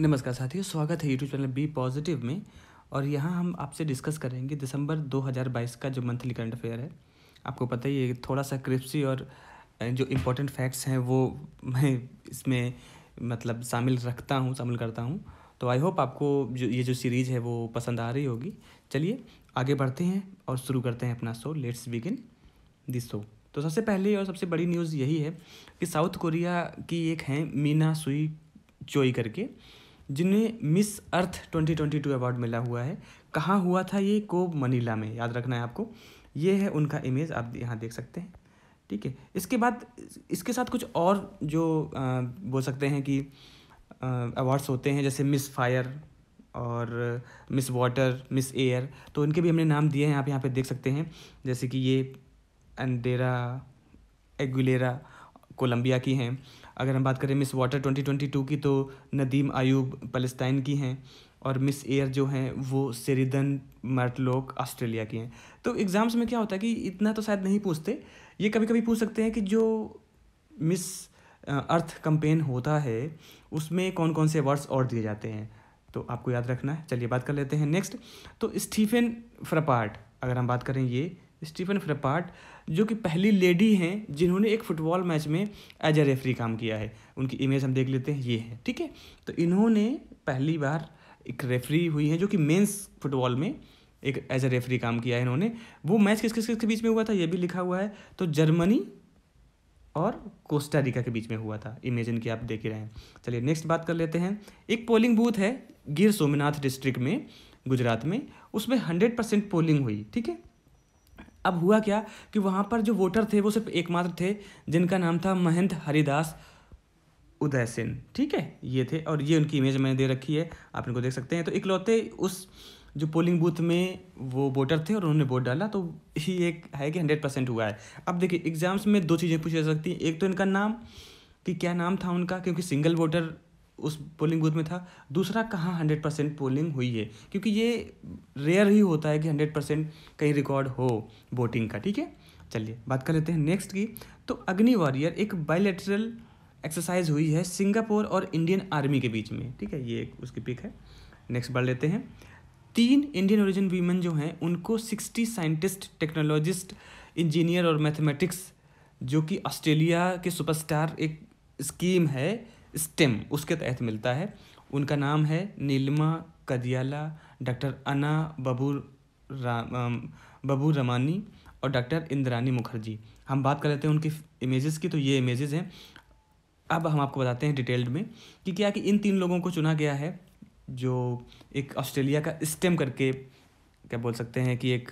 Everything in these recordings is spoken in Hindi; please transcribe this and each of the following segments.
नमस्कार साथियों स्वागत है यूट्यूब चैनल बी पॉजिटिव में और यहाँ हम आपसे डिस्कस करेंगे दिसंबर 2022 का जो मंथली करंट अफेयर है आपको पता ही है थोड़ा सा क्रिप्सी और जो इम्पोर्टेंट फैक्ट्स हैं वो मैं इसमें मतलब शामिल रखता हूँ शामिल करता हूँ तो आई होप आपको जो ये जो सीरीज़ है वो पसंद आ रही होगी चलिए आगे बढ़ते हैं और शुरू करते हैं अपना show let's begin this show तो सबसे पहले और सबसे बड़ी न्यूज़ यही है कि साउथ कोरिया की एक हैं मीना सुई चोई करके जिन्हें मिस अर्थ 2022 अवार्ड मिला हुआ है कहाँ हुआ था ये कोब मनीला में याद रखना है आपको ये है उनका इमेज आप यहाँ देख सकते हैं ठीक है इसके बाद इसके साथ कुछ और जो आ, बोल सकते हैं कि अवार्ड्स होते हैं जैसे मिस फायर और मिस वाटर मिस एयर तो इनके भी हमने नाम दिए हैं आप यहाँ पे देख सकते हैं जैसे कि ये अंडेरा एगुलेरा कोलंबिया की हैं अगर हम बात करें मिस वाटर 2022 की तो नदीम आयूब पलस्तान की हैं और मिस एयर जो हैं वो सेरिदन मर्टलोक ऑस्ट्रेलिया की हैं तो एग्ज़ाम्स में क्या होता है कि इतना तो शायद नहीं पूछते ये कभी कभी पूछ सकते हैं कि जो मिस अर्थ कंपेन होता है उसमें कौन कौन से अवार्ड्स और दिए जाते हैं तो आपको याद रखना है चलिए बात कर लेते हैं नेक्स्ट तो स्टीफन फ्रपार्ट अगर हम बात करें ये स्टीफन फ्रपार्ट जो कि पहली लेडी हैं जिन्होंने एक फुटबॉल मैच में एज ए रेफरी काम किया है उनकी इमेज हम देख लेते हैं ये है ठीक है तो इन्होंने पहली बार एक रेफरी हुई है जो कि मेंस फुटबॉल में एक एज ए रेफरी काम किया है इन्होंने वो मैच किस किस किस के बीच में हुआ था ये भी लिखा हुआ है तो जर्मनी और कोस्टारिका के बीच में हुआ था इमेजिन की आप देख ही रहे हैं चलिए नेक्स्ट बात कर लेते हैं एक पोलिंग बूथ है गिर सोमनाथ डिस्ट्रिक्ट में गुजरात में उसमें हंड्रेड परसेंट पोलिंग हुई ठीक है अब हुआ क्या कि वहाँ पर जो वोटर थे वो सिर्फ एकमात्र थे जिनका नाम था महंत हरिदास उदय सेन ठीक है ये थे और ये उनकी इमेज मैंने दे रखी है आप इनको देख सकते हैं तो इकलौते उस जो पोलिंग बूथ में वो वोटर थे और उन्होंने वोट डाला तो ही एक है कि हंड्रेड परसेंट हुआ है अब देखिए एग्ज़ाम्स में दो चीज़ें पूछी जा सकती हैं एक तो इनका नाम कि क्या नाम था उनका क्योंकि सिंगल वोटर उस पोलिंग बूथ में था दूसरा कहाँ हंड्रेड परसेंट पोलिंग हुई है क्योंकि ये रेयर ही होता है कि हंड्रेड परसेंट कहीं रिकॉर्ड हो वोटिंग का ठीक है चलिए बात कर लेते हैं नेक्स्ट की तो अग्नि वॉरियर एक बायोलेटरल एक्सरसाइज हुई है सिंगापुर और इंडियन आर्मी के बीच में ठीक है ये एक उसकी पिक है नेक्स्ट बढ़ लेते हैं तीन इंडियन ओरिजिन वीमेन जो हैं उनको सिक्सटी साइंटिस्ट टेक्नोलॉजिस्ट इंजीनियर और मैथमेटिक्स जो कि ऑस्ट्रेलिया के सुपरस्टार एक स्कीम है स्टेम उसके तहत मिलता है उनका नाम है नीलमा कदियाला डॉक्टर अना बबूर रा, बबू रमानी और डॉक्टर इंद्रानी मुखर्जी हम बात कर लेते हैं उनकी इमेजेस की तो ये इमेजेस हैं अब हम आपको बताते हैं डिटेल्ड में कि क्या कि इन तीन लोगों को चुना गया है जो एक ऑस्ट्रेलिया का स्टेम करके क्या बोल सकते हैं कि एक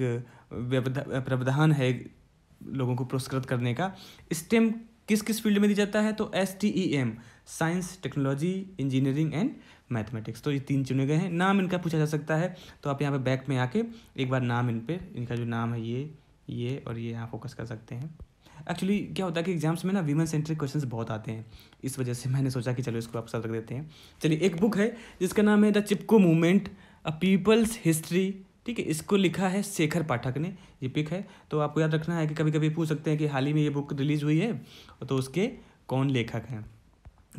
प्रावधान है लोगों को पुरस्कृत करने का स्टेम किस किस फील्ड में दिया जाता है तो S T E M science technology engineering and mathematics तो ये तीन चुने गए हैं नाम इनका पूछा जा सकता है तो आप यहाँ पे बैक में आके एक बार नाम इन पर इनका जो नाम है ये ये और ये यहाँ फोकस कर सकते हैं एक्चुअली क्या होता है कि एग्जाम्स में ना वीमेन सेंट्रिक क्वेश्चंस बहुत आते हैं इस वजह से मैंने सोचा कि चलो इसको आप साथ रख देते हैं चलिए एक बुक है जिसका नाम है the Chipko movement a people's history ठीक है इसको लिखा है शेखर पाठक ने ये पिक है तो आपको याद रखना है कि कभी कभी पूछ सकते हैं कि हाल ही में ये बुक रिलीज़ हुई है तो उसके कौन लेखक हैं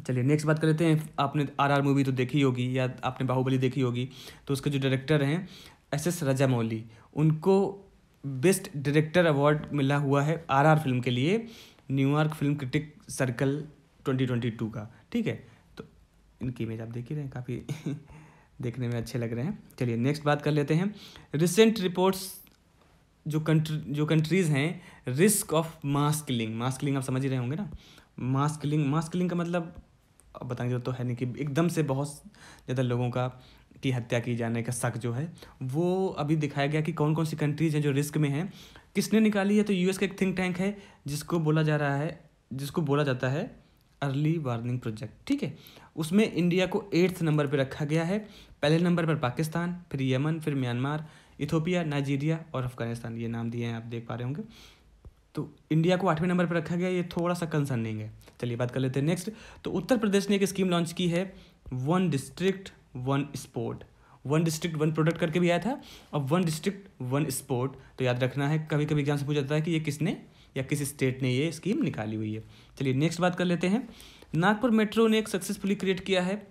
चलिए नेक्स्ट बात कर लेते हैं आपने आर आर मूवी तो देखी होगी या आपने बाहुबली देखी होगी तो उसके जो डायरेक्टर हैं एस एस राजामौली उनको बेस्ट डायरेक्टर अवार्ड मिला हुआ है आरआर फिल्म के लिए न्यूयॉर्क फिल्म क्रिटिक सर्कल 2022 का ठीक है तो इनकी इमेज आप देख ही रहे हैं काफ़ी देखने में अच्छे लग रहे हैं चलिए नेक्स्ट बात कर लेते हैं रिसेंट रिपोर्ट्स जो कंट्री जो कंट्रीज़ हैं रिस्क ऑफ मास्किलिंग मास्किलिंग आप समझ ही रहे होंगे ना मास्किलिंग मास्किलिंग का मतलब अब बताने तो, तो है नहीं कि एकदम से बहुत ज़्यादा लोगों का की हत्या की जाने का शक जो है वो अभी दिखाया गया कि कौन कौन सी कंट्रीज़ हैं जो रिस्क में हैं किसने निकाली है तो यूएस का एक थिंक टैंक है जिसको बोला जा रहा है जिसको बोला जाता है अर्ली वार्निंग प्रोजेक्ट ठीक है उसमें इंडिया को एट्थ नंबर पर रखा गया है पहले नंबर पर पाकिस्तान फिर यमन फिर म्यांमार इथोपिया नाइजीरिया और अफगानिस्तान ये नाम दिए हैं आप देख पा रहे होंगे तो इंडिया को आठवें नंबर पर रखा गया ये थोड़ा सा कंसर्निंग है चलिए बात कर लेते हैं नेक्स्ट तो उत्तर प्रदेश ने एक स्कीम लॉन्च की है one district one sport one district one product करके भी आया था और वन डिस्ट्रिक्ट वन स्पोर्ट तो याद रखना है कभी कभी एग्जाम से पूछा जाता है कि ये किसने या किस स्टेट ने ये स्कीम निकाली हुई है चलिए नेक्स्ट बात कर लेते हैं नागपुर मेट्रो ने एक सक्सेसफुली क्रिएट किया है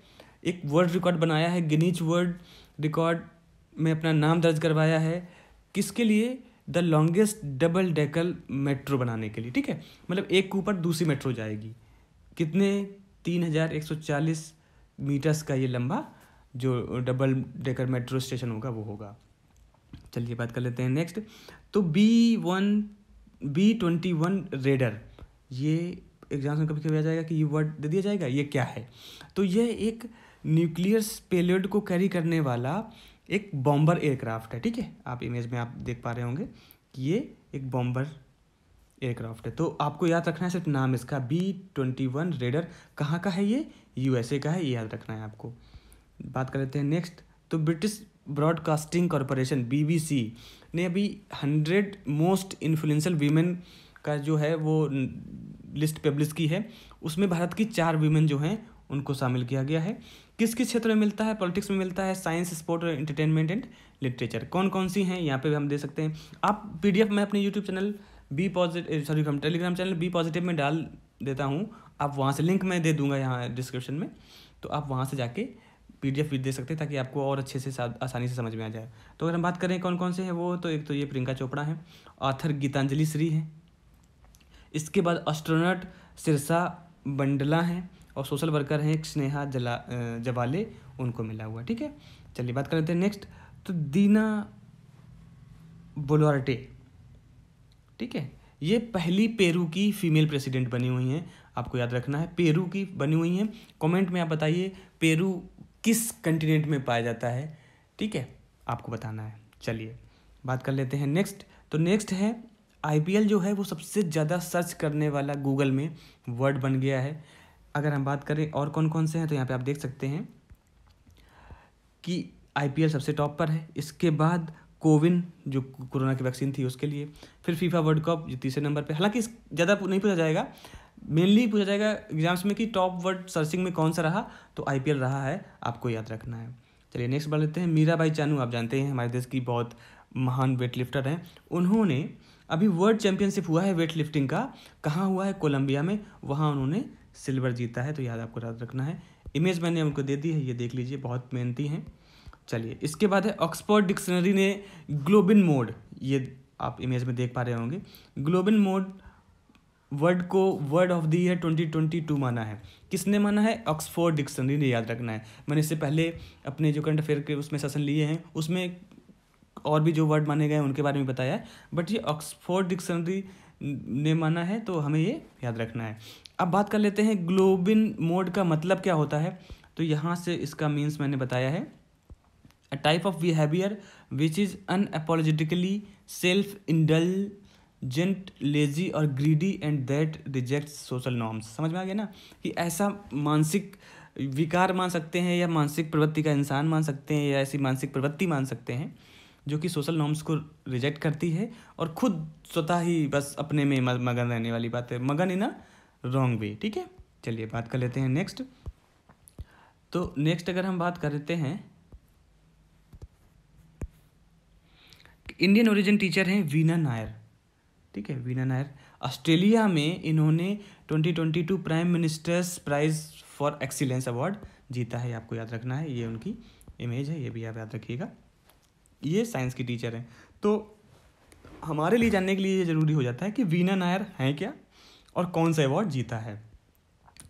एक वर्ल्ड रिकॉर्ड बनाया है गिनीज वर्ल्ड रिकॉर्ड में अपना नाम दर्ज करवाया है किसके लिए the longest double decker metro बनाने के लिए ठीक है मतलब एक ऊपर दूसरी मेट्रो जाएगी कितने तीन हज़ार एक सौ चालीस मीटर्स का ये लंबा जो डबल डेकर मेट्रो स्टेशन होगा वो होगा चलिए बात कर लेते हैं नेक्स्ट तो B one B twenty one raider ये एग्जाम्स में कभी कभी आ जाएगा कि ये वर्ड दे दिया जाएगा ये क्या है तो यह एक न्यूक्लियर पेलोड को कैरी करने वाला एक बॉम्बर एयरक्राफ्ट है ठीक है आप इमेज में आप देख पा रहे होंगे कि ये एक बॉम्बर एयरक्राफ्ट है तो आपको याद रखना है सिर्फ नाम इसका बी ट्वेंटी वन रेडर कहाँ का है ये यूएसए का है ये याद रखना है आपको बात कर लेते हैं नेक्स्ट तो ब्रिटिश ब्रॉडकास्टिंग कॉरपोरेशन बीबीसी ने अभी हंड्रेड मोस्ट इन्फ्लुएंशियल वीमेन का जो है वो लिस्ट पब्लिश की है उसमें भारत की चार वीमेन जो हैं उनको शामिल किया गया है किस किस क्षेत्र में मिलता है पॉलिटिक्स में मिलता है साइंस स्पोर्ट और एंटरटेनमेंट एंड लिटरेचर कौन कौन सी हैं यहाँ पे भी हम दे सकते हैं आप पीडीएफ मैं अपने YouTube channel be positive sorry हम टेलीग्राम चैनल बी पॉजिटिव में डाल देता हूँ आप वहाँ से लिंक मैं दे दूंगा यहाँ डिस्क्रिप्शन में तो आप वहाँ से जाके पी डी भी दे सकते हैं ताकि आपको और अच्छे से आसानी से समझ में आ जाए तो अगर हम बात करें कौन कौन से हैं वो तो एक तो ये प्रियंका चोपड़ा है आथर गीतांजलि श्री हैं इसके बाद एस्ट्रोनट सिरसा बंडला हैं और सोशल वर्कर हैं स्नेहा जला जवाले उनको मिला हुआ ठीक है चलिए बात कर लेते हैं नेक्स्ट तो दीना बोलोरटे ठीक है ये पहली पेरू की फीमेल प्रेसिडेंट बनी हुई हैं आपको याद रखना है पेरू की बनी हुई हैं कमेंट में आप बताइए पेरू किस कंटिनेंट में पाया जाता है ठीक है आपको बताना है चलिए बात कर लेते हैं नेक्स्ट तो नेक्स्ट है आई जो है वो सबसे ज़्यादा सर्च करने वाला गूगल में वर्ड बन गया है अगर हम बात करें और कौन कौन से हैं तो यहाँ पे आप देख सकते हैं कि आई सबसे टॉप पर है इसके बाद कोविन जो कोरोना की वैक्सीन थी उसके लिए फिर फीफा वर्ल्ड कप जो तीसरे नंबर पे हालांकि ज़्यादा नहीं पूछा जाएगा मेनली पूछा जाएगा एग्जाम्स में कि टॉप वर्ड सर्चिंग में कौन सा रहा तो आई रहा है आपको याद रखना है चलिए नेक्स्ट बार लेते हैं मीराबाई चानू आप जानते हैं हमारे देश की बहुत महान वेट लिफ्टर हैं उन्होंने अभी वर्ल्ड चैम्पियनशिप हुआ है वेट लिफ्टिंग का कहाँ हुआ है कोलंबिया में वहाँ उन्होंने सिल्वर जीता है तो याद आपको याद रखना है इमेज मैंने उनको दे दी है ये देख लीजिए बहुत मेहनती हैं चलिए इसके बाद है ऑक्सफोर्ड डिक्शनरी ने ग्लोबिन मोड ये आप इमेज में देख पा रहे होंगे ग्लोबिन मोड वर्ड को वर्ड ऑफ ट्वेंटी ट्वेंटी 2022 माना है किसने माना है ऑक्सफोर्ड डिक्शनरी ने याद रखना है मैंने इससे पहले अपने जो करंट अफेयर के उसमें सेशन लिए हैं उसमें और भी जो वर्ड माने गए हैं उनके बारे में बताया है बट ये ऑक्सफोर्ड डिक्शनरी ने माना है तो हमें ये याद रखना है अब बात कर लेते हैं ग्लोबिन मोड का मतलब क्या होता है तो यहाँ से इसका मीन्स मैंने बताया है a type of behaviour which is unapologetically self indulgent lazy और greedy and that reject social norms समझ में आ गया ना कि ऐसा मानसिक विकार मान सकते हैं या मानसिक प्रवृत्ति का इंसान मान सकते हैं या ऐसी मानसिक प्रवृत्ति मान सकते हैं जो कि सोशल नॉर्म्स को रिजेक्ट करती है और खुद स्वतः ही बस अपने में मगन रहने वाली बात है मगन इन अ रॉन्ग वे ठीक है चलिए बात कर लेते हैं नेक्स्ट तो नेक्स्ट अगर हम बात करते हैं इंडियन ओरिजिन टीचर हैं वीना नायर ठीक है वीना नायर ऑस्ट्रेलिया में इन्होंने 2022 prime ministers prize for excellence award जीता है आपको याद रखना है ये उनकी इमेज है ये भी आप याद रखिएगा ये साइंस की टीचर हैं तो हमारे लिए जानने के लिए ये ज़रूरी हो जाता है कि वीना नायर हैं क्या और कौन सा अवार्ड जीता है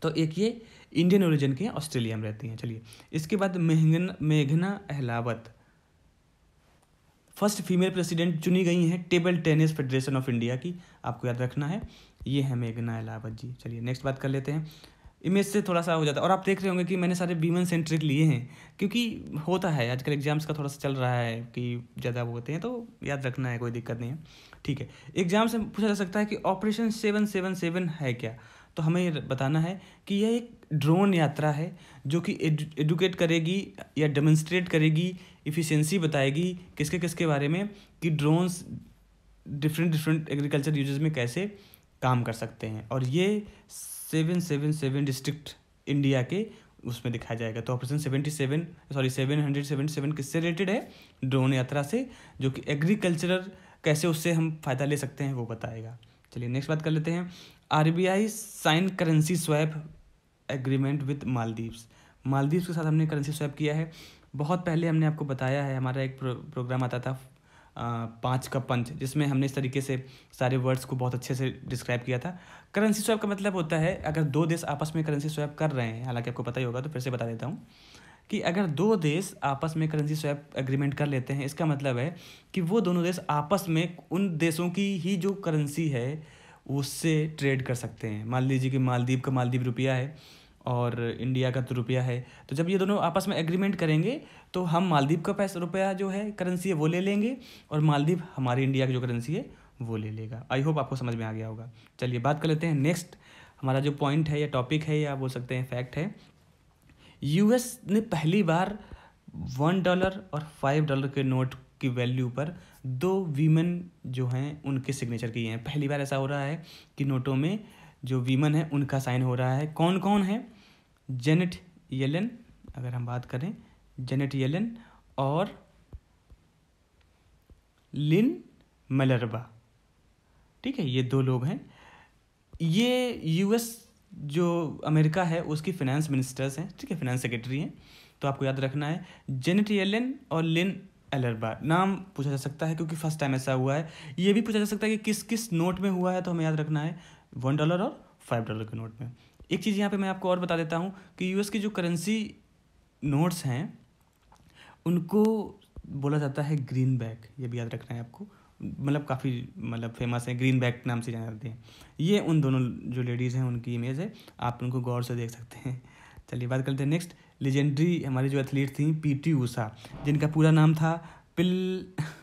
तो एक ये इंडियन ओरिजिन के ऑस्ट्रेलिया में रहती हैं चलिए इसके बाद मेघन मेघना अहलावत फर्स्ट फीमेल प्रेसिडेंट चुनी गई हैं table tennis federation of India की आपको याद रखना है ये है मेघना इलाहाबाद जी चलिए नेक्स्ट बात कर लेते हैं इमेज से थोड़ा सा हो जाता है और आप देख रहे होंगे कि मैंने सारे वीमन सेंट्रिक लिए हैं क्योंकि होता है आजकल एग्जाम्स का थोड़ा सा चल रहा है कि ज़्यादा वो होते हैं तो याद रखना है कोई दिक्कत नहीं है ठीक है एग्जाम से पूछा जा सकता है कि ऑपरेशन सेवन सेवन सेवन है क्या तो हमें बताना है कि यह एक ड्रोन यात्रा है जो कि एडुकेट करेगी या डेमोन्स्ट्रेट करेगी इफ़िशेंसी बताएगी किसके किसके बारे में कि drones different different agriculture use में कैसे काम कर सकते हैं और ये seven seven seven district India के उसमें दिखाया जाएगा तो operation seventy seven sorry seven hundred seventy seven किससे रिलेटेड है ड्रोन यात्रा से जो कि एग्रीकल्चरल कैसे उससे हम फ़ायदा ले सकते हैं वो बताएगा चलिए नेक्स्ट बात कर लेते हैं RBI sign currency swap agreement with Maldives Maldives के साथ हमने करेंसी स्वैप किया है बहुत पहले हमने आपको बताया है हमारा एक प्रो, प्रोग्राम आता था पाँच का पंच जिसमें हमने इस तरीके से सारे वर्ड्स को बहुत अच्छे से डिस्क्राइब किया था करेंसी स्वैप का मतलब होता है अगर दो देश आपस में करेंसी स्वैप कर रहे हैं हालांकि आपको पता ही होगा तो फिर से बता देता हूँ कि अगर दो देश आपस में करेंसी स्वैप एग्रीमेंट कर लेते हैं इसका मतलब है कि वो दोनों देश आपस में उन देशों की ही जो करेंसी है उससे ट्रेड कर सकते हैं मान लीजिए कि मालदीव का मालदीव रुपया है और इंडिया का तो रुपया है तो जब ये दोनों आपस में एग्रीमेंट करेंगे तो हम मालदीव का पैसा रुपया जो है करेंसी है वो ले लेंगे और मालदीव हमारी इंडिया की जो करेंसी है वो ले लेगा आई होप आपको समझ में आ गया होगा चलिए बात कर लेते हैं नेक्स्ट हमारा जो पॉइंट है या टॉपिक है या बोल सकते हैं फैक्ट है यूएस ने पहली बार वन डॉलर और फाइव डॉलर के नोट की वैल्यू पर दो वीमन जो हैं उनके सिग्नेचर किए हैं पहली बार ऐसा हो रहा है कि नोटों में जो वीमन है उनका साइन हो रहा है कौन कौन है जेनेट येलन अगर हम बात करें जेनेट येलन और लिन मलरबा ठीक है ये दो लोग हैं ये यूएस जो अमेरिका है उसकी फिनेंस मिनिस्टर्स हैं ठीक है फिनेंस सेक्रेटरी हैं तो आपको याद रखना है जेनेट येलन और लिन एलरबा नाम पूछा जा सकता है क्योंकि फर्स्ट टाइम ऐसा हुआ है ये भी पूछा जा सकता है कि किस किस नोट में हुआ है तो हमें याद रखना है वन डॉलर और फाइव डॉलर के नोट में एक चीज़ यहाँ पे मैं आपको और बता देता हूँ कि यूएस की जो करेंसी नोट्स हैं उनको बोला जाता है ग्रीन बैग ये भी याद रखना है आपको मतलब काफ़ी मतलब फेमस है ग्रीन बैक नाम से जाना जाते हैं ये उन दोनों जो लेडीज़ हैं उनकी इमेज है आप उनको गौर से देख सकते हैं चलिए बात करते हैं नेक्स्ट लेजेंडरी हमारी जो एथलीट थी पी टी ऊषा जिनका पूरा नाम था पिल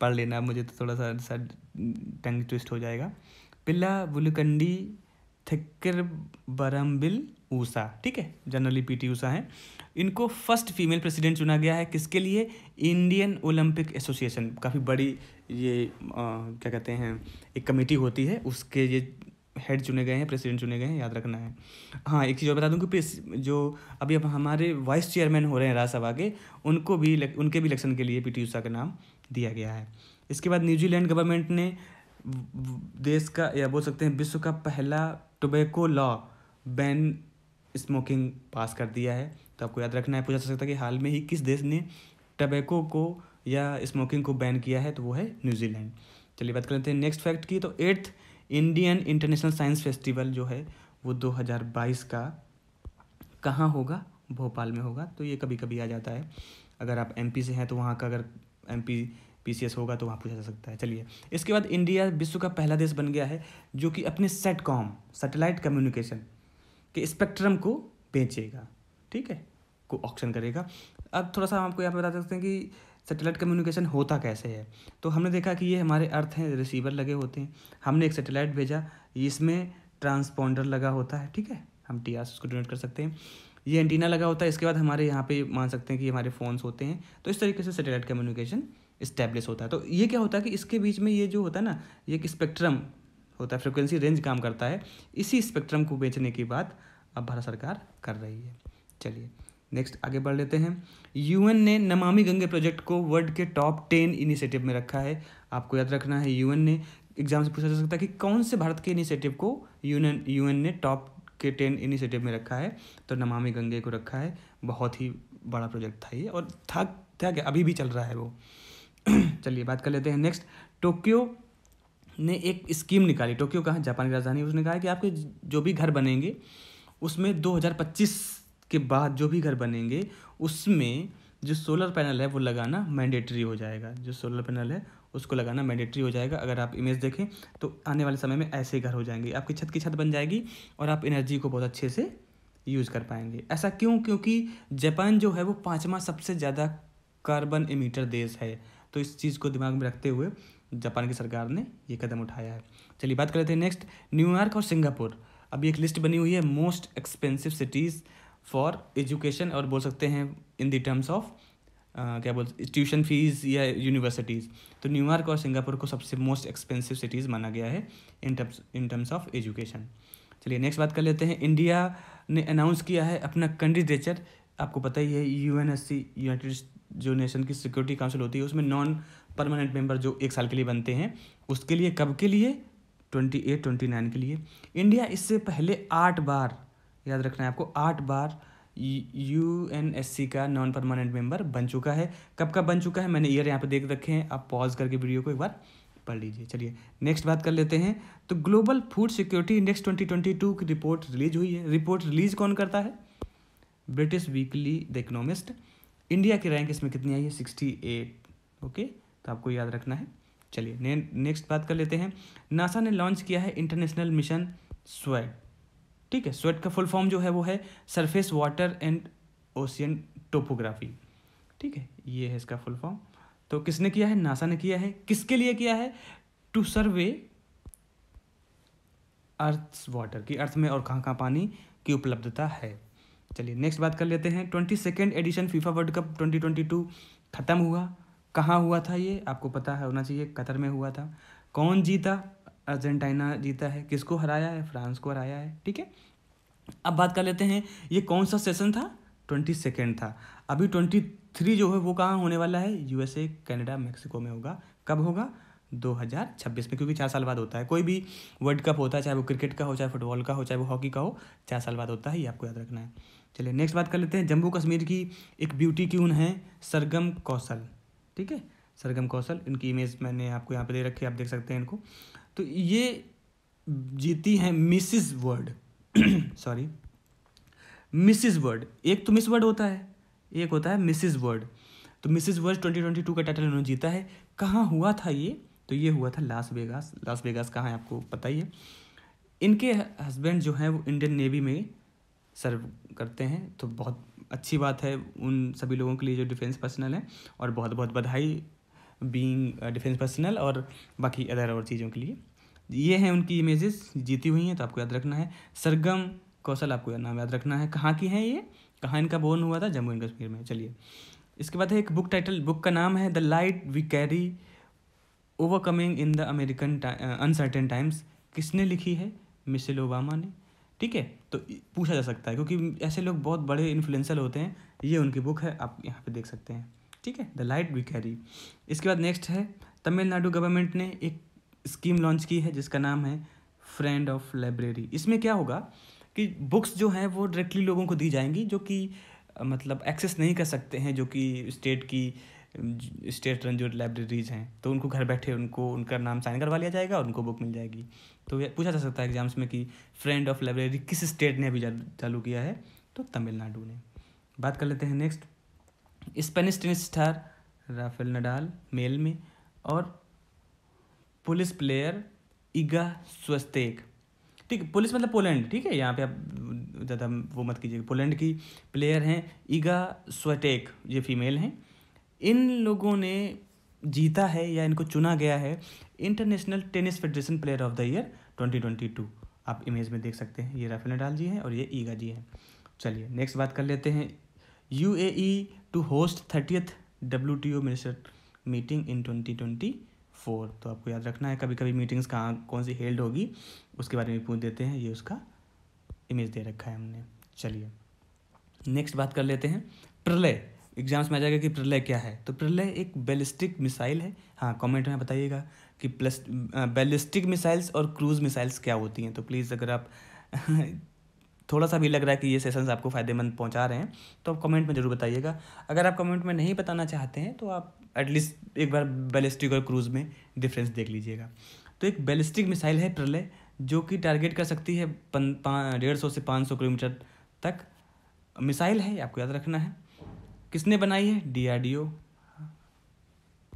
पढ़ लेना मुझे तो थोड़ा सा सा टंग ट्विस्ट हो जाएगा पिल्ला बुलकंडी थिक्कर बरम्बिल ऊषा ठीक है जनरली पी टी ऊषा हैं इनको फर्स्ट फीमेल प्रेसिडेंट चुना गया है किसके लिए इंडियन ओलंपिक एसोसिएशन काफ़ी बड़ी ये आ, क्या कहते हैं एक कमेटी होती है उसके ये हेड चुने गए हैं प्रेसिडेंट चुने गए हैं याद रखना है हाँ एक चीज़ और बता दूँ कि जो अभी अब हमारे वाइस चेयरमैन हो रहे हैं राज्यसभा के उनको भी उनके भी इलेक्शन के लिए पी टी उषा का नाम दिया गया है इसके बाद न्यूजीलैंड गवर्नमेंट ने देश का या बोल सकते हैं विश्व का पहला tobacco law ban smoking pass कर दिया है तो आपको याद रखना है पूछा जा सकता है कि हाल में ही किस देश ने टबैको को या स्मोकिंग को बैन किया है तो वो है न्यूजीलैंड चलिए बात कर लेते हैं नेक्स्ट फैक्ट की तो eighth Indian international science festival जो है वो 2022 का कहाँ होगा भोपाल में होगा तो ये कभी कभी आ जाता है अगर आप एमपी से हैं तो वहाँ का अगर एमपी पीसीएस होगा तो वहाँ पूछा जा सकता है चलिए इसके बाद इंडिया विश्व का पहला देश बन गया है जो कि अपने सेट कॉम सेटेलाइट कम्युनिकेशन के स्पेक्ट्रम को बेचेगा ठीक है को ऑप्शन करेगा अब थोड़ा सा हम आपको यहाँ पर बता सकते हैं कि सेटेलाइट कम्युनिकेशन होता कैसे है तो हमने देखा कि ये हमारे अर्थ हैं रिसीवर लगे होते हैं हमने एक सेटेलाइट भेजा इसमें ट्रांसपोंडर लगा होता है ठीक है हम टी आर उसको डोनेट कर सकते हैं ये एंटीना लगा होता है इसके बाद हमारे यहाँ पे मान सकते हैं कि हमारे फ़ोन्स होते हैं तो इस तरीके से सेटेलाइट कम्युनिकेशन इस्टेब्लिश होता है तो ये क्या होता है कि इसके बीच में ये जो होता है ना ये एक स्पेक्ट्रम होता है फ्रिक्वेंसी रेंज काम करता है इसी स्पेक्ट्रम को बेचने की बात अब भारत सरकार कर रही है चलिए नेक्स्ट आगे बढ़ लेते हैं यूएन ने नमामि गंगे प्रोजेक्ट को वर्ल्ड के टॉप टेन इनिशिएटिव में रखा है आपको याद रखना है यूएन ने एग्जाम से पूछा जा सकता है कि कौन से भारत के इनिशिएटिव को यूएन यूएन ने टॉप के टेन इनिशिएटिव में रखा है तो नमामि गंगे को रखा है बहुत ही बड़ा प्रोजेक्ट था ये और था क्या अभी भी चल रहा है वो चलिए बात कर लेते हैं नेक्स्ट टोक्यो ने एक स्कीम निकाली टोक्यो कहाँ जापान की राजधानी उसने कहा कि आपके जो भी घर बनेंगे उसमें 2025 के बाद जो भी घर बनेंगे उसमें जो सोलर पैनल है वो लगाना मैंडेटरी हो जाएगा जो सोलर पैनल है उसको लगाना मैंडेटरी हो जाएगा अगर आप इमेज देखें तो आने वाले समय में ऐसे घर हो जाएंगे आपकी छत की छत बन जाएगी और आप एनर्जी को बहुत अच्छे से यूज़ कर पाएंगे ऐसा क्यों क्योंकि जापान जो है वो पाँचवा सबसे ज़्यादा कार्बन इमीटर देश है तो इस चीज़ को दिमाग में रखते हुए जापान की सरकार ने ये कदम उठाया है चलिए बात कर लेते हैं नेक्स्ट न्यूयॉर्क और सिंगापुर अभी एक लिस्ट बनी हुई है most expensive cities for education और बोल सकते हैं इन दी टर्म्स ऑफ क्या बोल ट्यूशन फीस या यूनिवर्सिटीज़ तो न्यूयॉर्क और सिंगापुर को सबसे मोस्ट एक्सपेंसिव सिटीज़ माना गया है in terms in terms of education चलिए नेक्स्ट बात कर लेते हैं इंडिया ने अनाउंस किया है अपना कैंडिडेचर आपको पता ही है U N S C United जो नेशन की सिक्योरिटी काउंसिल होती है उसमें नॉन परमानेंट मेंबर जो एक साल के लिए बनते हैं उसके लिए कब के लिए ट्वेंटी एट ट्वेंटी नाइन के लिए इंडिया इससे पहले आठ बार याद रखना है आपको आठ बार यू एन एस सी का नॉन परमानेंट मेंबर बन चुका है कब का बन चुका है मैंने ईयर यहाँ पे देख रखे हैं आप पॉज करके वीडियो को एक बार पढ़ लीजिए चलिए नेक्स्ट बात कर लेते हैं तो ग्लोबल फूड सिक्योरिटी इंडेक्स 2022 की रिपोर्ट रिलीज हुई है रिपोर्ट रिलीज कौन करता है British weekly the Economist India की रैंक इसमें कितनी आई है सिक्सटी एट ओके तो आपको याद रखना है चलिए नेक्स्ट बात कर लेते हैं नासा ने लॉन्च किया है इंटरनेशनल मिशन स्वैग ठीक है स्वेट का फुल फॉर्म जो है वो है surface water and ocean topography ठीक है ये है इसका फुल फॉर्म तो किसने किया है नासा ने किया है किसके लिए किया है टू सर्वे अर्थ वाटर की अर्थ में और कहाँ कहाँ पानी की उपलब्धता है चलिए नेक्स्ट बात कर लेते हैं twenty second edition FIFA World Cup twenty twenty two ख़त्म हुआ कहाँ हुआ था ये आपको पता है होना चाहिए कतर में हुआ था कौन जीता अर्जेंटाइना जीता है किसको हराया है फ्रांस को हराया है ठीक है अब बात कर लेते हैं ये कौन सा सेशन था ट्वेंटी सेकेंड था अभी ट्वेंटी थ्री जो है वो कहाँ होने वाला है यूएसए कनाडा मैक्सिको में होगा कब होगा 2026 में क्योंकि चार साल बाद होता है कोई भी वर्ल्ड कप होता है चाहे वो क्रिकेट का हो चाहे फुटबॉल का हो चाहे वो हॉकी का हो चार साल बाद होता है ये आपको याद रखना है चलिए नेक्स्ट बात कर लेते हैं जम्मू कश्मीर की एक ब्यूटी क्यून है सरगम कौशल ठीक है सरगम कौशल इनकी इमेज मैंने आपको यहाँ पे दे रखी है आप देख सकते हैं इनको तो ये जीती है Mrs World sorry Mrs World एक तो मिस वर्ड होता है एक होता है मिसिस वर्ड तो Mrs World twenty twenty two का टाइटल उन्होंने जीता है कहाँ हुआ था ये तो ये हुआ था लास वेगास लास वेगास कहाँ है आपको पता ही है इनके हस्बैंड जो हैं वो इंडियन नेवी में सर्व करते हैं तो बहुत अच्छी बात है उन सभी लोगों के लिए जो डिफेंस पर्सनल हैं और बहुत बहुत बधाई बीइंग डिफेंस पर्सनल और बाकी अदर और चीज़ों के लिए ये हैं उनकी इमेजेस जीती हुई हैं तो आपको याद रखना है सरगम कौशल आपको नाम याद रखना है कहाँ की हैं ये कहाँ इनका बोर्न हुआ था जम्मू एंड कश्मीर में चलिए इसके बाद है एक बुक टाइटल बुक का नाम है the light we carry overcoming in the American uncertain times किसने लिखी है मिशेल ओबामा ने ठीक है तो पूछा जा सकता है क्योंकि ऐसे लोग बहुत बड़े इन्फ्लुएंसर होते हैं ये उनकी बुक है आप यहाँ पे देख सकते हैं ठीक है द लाइट वी कैरी इसके बाद नेक्स्ट है तमिलनाडु गवर्नमेंट ने एक स्कीम लॉन्च की है जिसका नाम है फ्रेंड ऑफ लाइब्रेरी इसमें क्या होगा कि बुक्स जो हैं वो डायरेक्टली लोगों को दी जाएंगी जो कि मतलब एक्सेस नहीं कर सकते हैं जो कि स्टेट की स्टेट रन जो लाइब्रेरीज हैं तो उनको घर बैठे उनको उनका नाम साइन करवा लिया जाएगा और उनको बुक मिल जाएगी तो पूछा जा सकता है एग्जाम्स में कि फ्रेंड ऑफ लाइब्रेरी किस स्टेट ने अभी चालू किया है तो तमिलनाडु ने बात कर लेते हैं next Spanish tennis star Rafael Nadal मेल में और पुलिस प्लेयर इगा स्वस्तेक ठीक पुलिस मतलब पोलैंड ठीक है यहाँ पे आप ज़्यादा वो मत कीजिए पोलैंड की प्लेयर हैं इगा स्वटेक ये फीमेल हैं इन लोगों ने जीता है या इनको चुना गया है International Tennis Federation player of the year 2022 आप इमेज में देख सकते हैं ये राफेल नडाल जी हैं और ये ईगा जी हैं चलिए नेक्स्ट बात कर लेते हैं U A E to host thirtieth W T O minister meeting in twenty twenty four तो आपको याद रखना है कभी कभी मीटिंग्स कहाँ कौन सी हेल्ड होगी उसके बारे में पूछ देते हैं ये उसका इमेज दे रखा है हमने चलिए नेक्स्ट बात कर लेते हैं प्रलय एग्जाम्स में आ जाएगा कि प्रलय क्या है तो प्रलय एक बैलिस्टिक मिसाइल है हाँ कमेंट में बताइएगा कि प्लस बैलिस्टिक मिसाइल्स और क्रूज मिसाइल्स क्या होती हैं तो प्लीज़ अगर आप थोड़ा सा भी लग रहा है कि ये सेशंस आपको फ़ायदेमंद पहुंचा रहे हैं तो आप कमेंट में ज़रूर बताइएगा अगर आप कमेंट में नहीं बताना चाहते हैं तो आप एटलीस्ट एक बार बैलिस्टिक और क्रूज़ में डिफरेंस देख लीजिएगा तो एक बैलिस्टिक मिसाइल है प्रलय जो कि टारगेट कर सकती है डेढ़ सौ से पाँच सौ किलोमीटर तक मिसाइल है आपको याद रखना है किसने बनाई है डीआरडीओ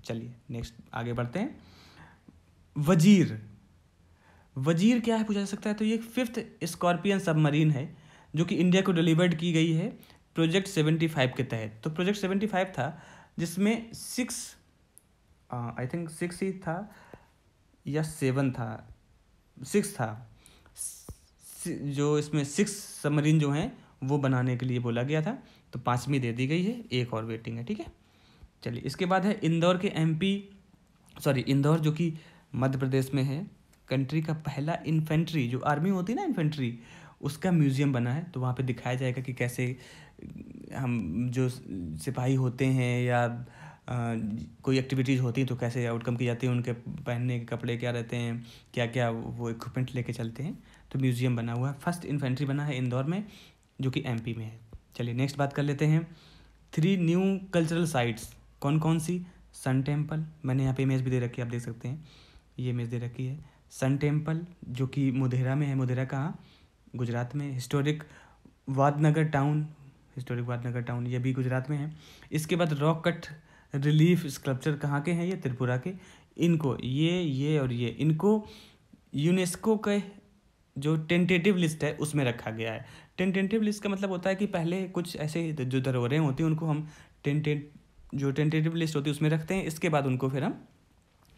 चलिए नेक्स्ट आगे बढ़ते हैं वजीर वजीर क्या है पूछा जा सकता है तो ये फिफ्थ स्कॉर्पियन सबमरीन है जो कि इंडिया को डिलीवर्ड की गई है प्रोजेक्ट सेवेंटी फाइव के तहत तो प्रोजेक्ट सेवेंटी फाइव था जिसमें सिक्स आई थिंक सिक्स ही था या सेवन था सिक्स था जो इसमें सिक्स सबमरीन जो हैं वो बनाने के लिए बोला गया था तो पाँचवीं दे दी गई है एक और वेटिंग है ठीक है चलिए इसके बाद है इंदौर के एमपी सॉरी इंदौर जो कि मध्य प्रदेश में है कंट्री का पहला इन्फेंट्री जो आर्मी होती है ना इन्फेंट्री उसका म्यूज़ियम बना है तो वहाँ पे दिखाया जाएगा कि कैसे हम जो सिपाही होते हैं या आ, कोई एक्टिविटीज़ होती हैं तो कैसे आउटकम की जाती है उनके पहनने के कपड़े क्या रहते हैं क्या क्या वो इक्विपमेंट लेके चलते हैं तो म्यूज़ियम बना हुआ है फर्स्ट इन्फेंट्री बना है इंदौर में जो कि एम में है चलिए नेक्स्ट बात कर लेते हैं थ्री न्यू कल्चरल साइट्स कौन कौन सी सन टेम्पल मैंने यहाँ पे इमेज भी दे रखी है आप देख सकते हैं ये इमेज दे रखी है सन टेम्पल जो कि मुधेरा में है मुधेरा कहाँ गुजरात में historic Vadnagar town historic Vadnagar town ये भी गुजरात में है इसके बाद रॉक कट रिलीफ स्कल्पचर कहाँ के हैं ये त्रिपुरा के इनको ये ये और ये इनको यूनेस्को के जो टेंटेटिव लिस्ट है उसमें रखा गया है टेंटेटिव लिस्ट का मतलब होता है कि पहले कुछ ऐसे जो धरोहरें होती हैं उनको हम टेंटे जो टेंटेटिव लिस्ट होती है उसमें रखते हैं इसके बाद उनको फिर हम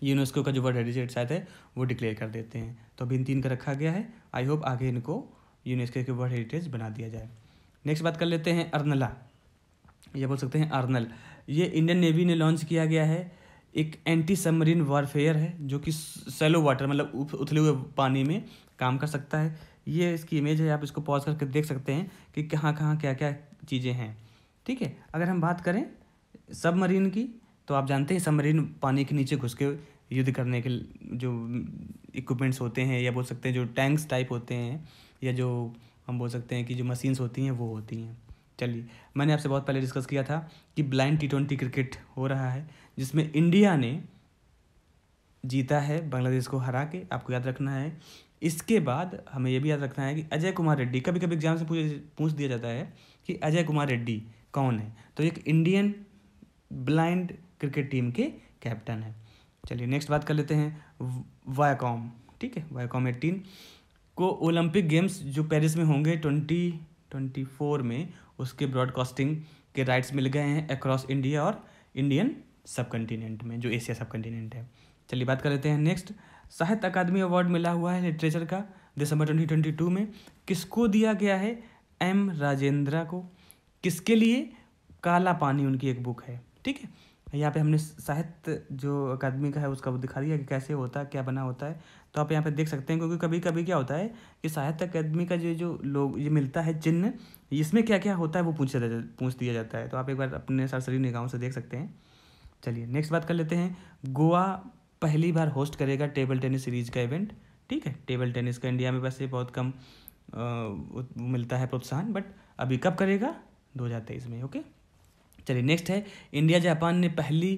यूनेस्को का जो वर्ल्ड हेरिटेज साइट है वो डिक्लेयर कर देते हैं तो अभी इन तीन का रखा गया है आई होप आगे इनको यूनेस्को के वर्ल्ड हेरिटेज बना दिया जाए नेक्स्ट बात कर लेते हैं अर्नला यह बोल सकते हैं अर्नल ये इंडियन नेवी ने लॉन्च किया गया है एक एंटी सबमरीन वॉरफेयर है जो कि सेलो वाटर मतलब उथले हुए पानी में काम कर सकता है ये इसकी इमेज है आप इसको पॉज करके देख सकते हैं कि कहाँ कहाँ क्या क्या चीज़ें हैं ठीक है अगर हम बात करें सबमरीन की तो आप जानते हैं सबमरीन पानी के नीचे घुस के युद्ध करने के जो इक्विपमेंट्स होते हैं या बोल सकते हैं जो टैंक्स टाइप होते हैं या जो हम बोल सकते हैं कि जो मशीन्स होती हैं वो होती हैं चलिए मैंने आपसे बहुत पहले डिस्कस किया था कि ब्लाइंड टी ट्वेंटी क्रिकेट हो रहा है जिसमें इंडिया ने जीता है बांग्लादेश को हरा के आपको याद रखना है इसके बाद हमें यह भी याद रखना है कि अजय कुमार रेड्डी कभी कभी एग्जाम से पूछ पूछ दिया जाता है कि अजय कुमार रेड्डी कौन है तो एक इंडियन ब्लाइंड क्रिकेट टीम के कैप्टन है चलिए नेक्स्ट बात कर लेते हैं वायाकॉम ठीक है वायाकॉम एटीन को ओलंपिक गेम्स जो पेरिस में होंगे ट्वेंटी ट्वेंटी फोर में उसके ब्रॉडकास्टिंग के राइट्स मिल गए हैं अक्रॉस इंडिया और इंडियन सब कंटिनेंट में जो एशिया सब कंटिनेंट है चलिए बात कर लेते हैं नेक्स्ट साहित्य अकादमी अवार्ड मिला हुआ है लिटरेचर का दिसंबर ट्वेंटी ट्वेंटी टू में किसको दिया गया है एम राजेंद्रा को किसके लिए काला पानी उनकी एक बुक है ठीक है यहाँ पे हमने साहित्य जो अकादमी का है उसका वो दिखा दिया कि कैसे होता है क्या बना होता है तो आप यहाँ पे देख सकते हैं क्योंकि कभी कभी क्या होता है कि साहित्य अकादमी का जो जो लोग ये मिलता है चिन्ह इसमें क्या क्या होता है वो पूछ पूछ दिया जाता है तो आप एक बार अपने सरसरी निगाहों से देख सकते हैं चलिए नेक्स्ट बात कर लेते हैं गोवा पहली बार होस्ट करेगा टेबल टेनिस सीरीज का इवेंट ठीक है टेबल टेनिस का इंडिया में वैसे बहुत कम आ, मिलता है प्रोत्साहन बट अभी कब करेगा दो हज़ार में ओके चलिए नेक्स्ट है इंडिया जापान ने पहली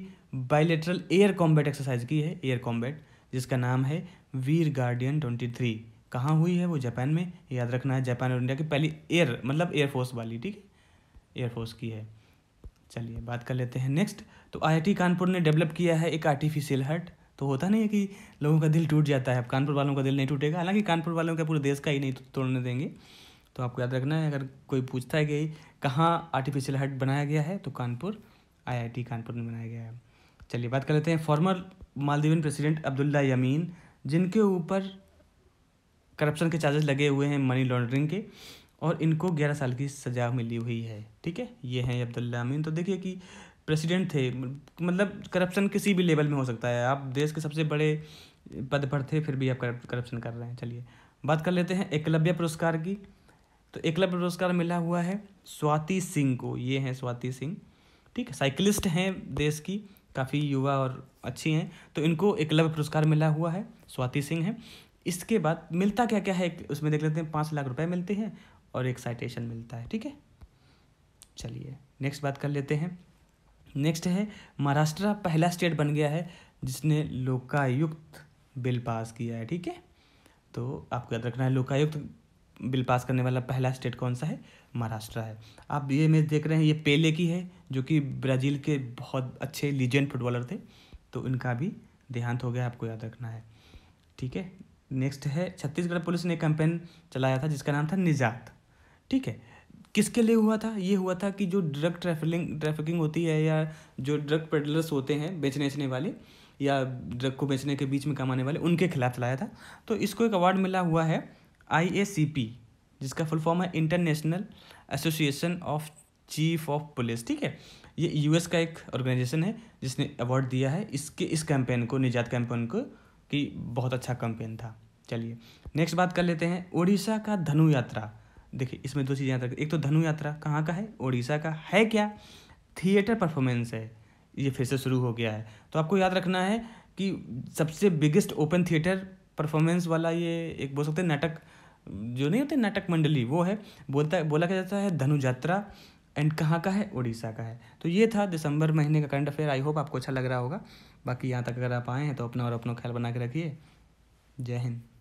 बायलेटरल एयर कॉम्बैट एक्सरसाइज की है एयर कॉम्बैट जिसका नाम है वीर गार्डियन ट्वेंटी थ्री कहाँ हुई है वो जापान में याद रखना है जापान और इंडिया की पहली एयर मतलब एयरफोर्स वाली ठीक है एयरफोर्स की है चलिए बात कर लेते हैं नेक्स्ट तो आई कानपुर ने डेवलप किया है एक आर्टिफिशियल हर्ट तो होता नहीं है कि लोगों का दिल टूट जाता है अब कानपुर वालों का दिल नहीं टूटेगा हालांकि कानपुर वालों का पूरे देश का ही नहीं तो तोड़ने देंगे तो आपको याद रखना है अगर कोई पूछता है कि कहाँ आर्टिफिशियल हार्ट बनाया गया है तो कानपुर आईआईटी कानपुर में बनाया गया है चलिए बात कर लेते हैं former Maldivian president Abdulla Yameen जिनके ऊपर करप्शन के चार्जेस लगे हुए हैं मनी लॉन्ड्रिंग के और इनको ग्यारह साल की सज़ा मिली हुई है ठीक है ये हैं अब्दुल्ला अमीन तो देखिए कि प्रेसिडेंट थे मतलब करप्शन किसी भी लेवल में हो सकता है आप देश के सबसे बड़े पद पर थे फिर भी आप करप्शन कर रहे हैं चलिए बात कर लेते हैं एकलव्य पुरस्कार की तो एकलव्य पुरस्कार मिला हुआ है स्वाति सिंह को ये हैं स्वाति सिंह ठीक है साइकिलिस्ट हैं देश की काफ़ी युवा और अच्छी हैं तो इनको एकलव्य पुरस्कार मिला हुआ है स्वाति सिंह हैं इसके बाद मिलता क्या क्या है उसमें देख लेते हैं पाँच लाख रुपए मिलते हैं और एक साइटेशन मिलता है ठीक है चलिए नेक्स्ट बात कर लेते हैं नेक्स्ट है महाराष्ट्र पहला स्टेट बन गया है जिसने लोकायुक्त बिल पास किया है ठीक है तो आपको याद रखना है लोकायुक्त बिल पास करने वाला पहला स्टेट कौन सा है महाराष्ट्र है आप ये मैच देख रहे हैं ये पेले की है जो कि ब्राज़ील के बहुत अच्छे लीजेंड फुटबॉलर थे तो इनका भी देहांत हो गया आपको याद रखना है ठीक है नेक्स्ट है छत्तीसगढ़ पुलिस ने कैंपेन चलाया था जिसका नाम था निजात ठीक है किसके लिए हुआ था ये हुआ था कि जो ड्रग ट्रैफिलिंग ट्रैफिकिंग होती है या जो ड्रग पेडलर्स होते हैं बेचने बेचने वाले या ड्रग को बेचने के बीच में कमाने वाले उनके खिलाफ चलाया था तो इसको एक अवार्ड मिला हुआ है आई जिसका फुल फॉर्म है International Association of chief of police ठीक है ये यूएस का एक ऑर्गेनाइजेशन है जिसने अवार्ड दिया है इसके इस कैंपेन को निजात कैंपेन को कि बहुत अच्छा कैंपेन था चलिए नेक्स्ट बात कर लेते हैं ओडिशा का धनु यात्रा देखिए इसमें दो चीज़ें याद रखें एक तो धनु यात्रा कहाँ का है ओडिशा का है क्या थिएटर परफॉर्मेंस है ये फिर से शुरू हो गया है तो आपको याद रखना है कि सबसे बिगेस्ट ओपन थिएटर परफॉर्मेंस वाला ये एक बोल सकते हैं नाटक जो नहीं होते नाटक मंडली वो है बोलता बोला क्या जाता है धनु यात्रा एंड कहाँ का है उड़ीसा का है तो ये था दिसंबर महीने का करंट अफेयर आई होप आपको अच्छा लग रहा होगा बाकी यहाँ तक अगर आप आए हैं तो अपना और अपना ख्याल बना के रखिए जय हिंद